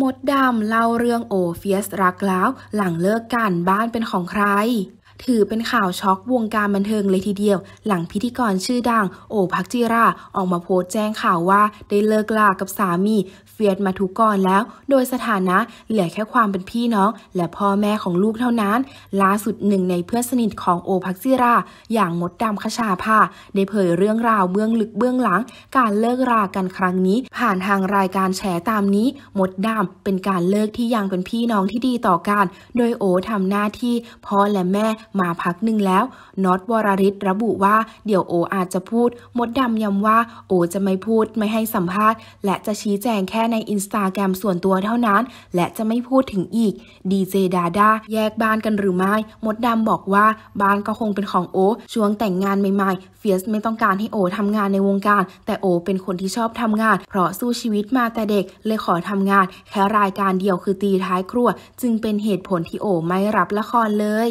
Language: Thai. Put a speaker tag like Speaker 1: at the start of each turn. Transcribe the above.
Speaker 1: มดดำเล่าเรื่องโอเฟียสรักแล้วหลังเลิกกันบ้านเป็นของใครถือเป็นข่าวช็อกวงการบันเทิงเลยทีเดียว หลังพิธีกรชื่อดังโอพักจิราออกมาโพสต์แจ้งข่าวว่าได้เลิกลากับสามีเฟียดมาทุกกนแล้ว โดยสถานะเหลือแค่ความเป็นพี่น้อง และพ่อแม่ของลูกเท่านั้น ล่าสุดหนึ่งในเพื่อนสนิทของโอพักจิรา อย่างมดดำขชาภาได้เผยเรื่องราวเบื้องลึกเบื้องหลัง การเลิกรากันครั้งนี้ ผ่านทางรายการแฉตามนี้มดดำเป็นการเลิกที่ยังเป็นพี่น้องที่ดีต่อกันโดยโอทำหน้าที่พ่อและแม่มาพักหนึ่งแล้วน็อตวรริศระบุว่า เดี๋ยวโออาจจะพูด มดดำย้ำว่า โอจะไม่พูดไม่ให้สัมภาษณ์ และจะชี้แจงแค่ในอินสตาแกรมส่วนตัวเท่านั้น และจะไม่พูดถึงอีกดีเจดาดาแยกบ้านกันหรือไม่มดดำบอกว่า บ้านก็คงเป็นของโอ ช่วงแต่งงานใหม่ๆเฟียสไม่ต้องการให้โอทำงานในวงการ แต่โอเป็นคนที่ชอบทำงาน เพราะสู้ชีวิตมาแต่เด็กเลยขอทำงาน แค่รายการเดียวคือตีท้ายครัว จึงเป็นเหตุผลที่โอไม่รับละครเลย